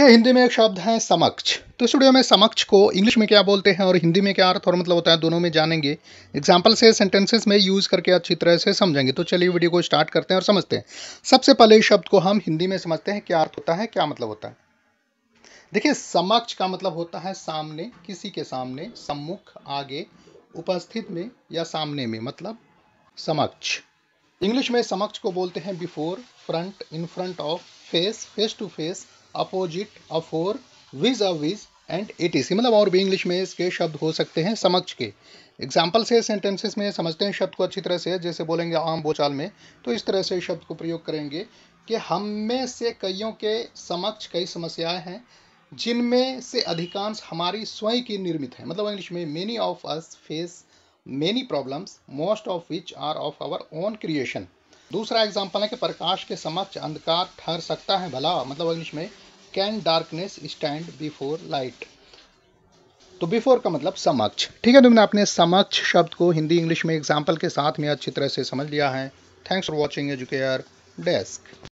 देखिए हिंदी में एक शब्द है समक्ष तो स्टूडियो में समक्ष को इंग्लिश में क्या बोलते हैं और हिंदी में क्या अर्थ और मतलब होता है दोनों में जानेंगे एग्जाम्पल से सेंटेंसेस में यूज़ करके अच्छी तरह से समझेंगे तो चलिए वीडियो को स्टार्ट करते हैं और समझते हैं सबसे पहले इस शब्द को हम हिंदी में समझते हैं क्या अर्थ होता है क्या मतलब होता है देखिए समक्ष का मतलब होता है सामने किसी के सामने सम्मुख आगे उपस्थित में या सामने में मतलब समक्ष इंग्लिश में समक्ष को बोलते हैं before front in front of face face to face opposite अफोर vis a vis and it is मतलब और भी इंग्लिश में इसके शब्द हो सकते हैं समक्ष के एग्जाम्पल से सेंटेंसेस में समझते हैं शब्द को अच्छी तरह से जैसे बोलेंगे आम बोचाल में तो इस तरह से शब्द को प्रयोग करेंगे कि हम में से कईयों के समक्ष कई समस्याएं हैं जिनमें से अधिकांश हमारी स्वयं की निर्मित है मतलब इंग्लिश में many of us face many problems most of which are of our own creation दूसरा एग्जाम्पल है कि प्रकाश के समक्ष अंधकार ठहर सकता है भला मतलब इंग्लिश में can darkness stand before light तो बिफोर का मतलब समक्ष ठीक है तुमने तो अपने समक्ष शब्द को हिंदी इंग्लिश में एग्जाम्पल के साथ में अच्छी तरह से समझ लिया है thanks for watching Educare desk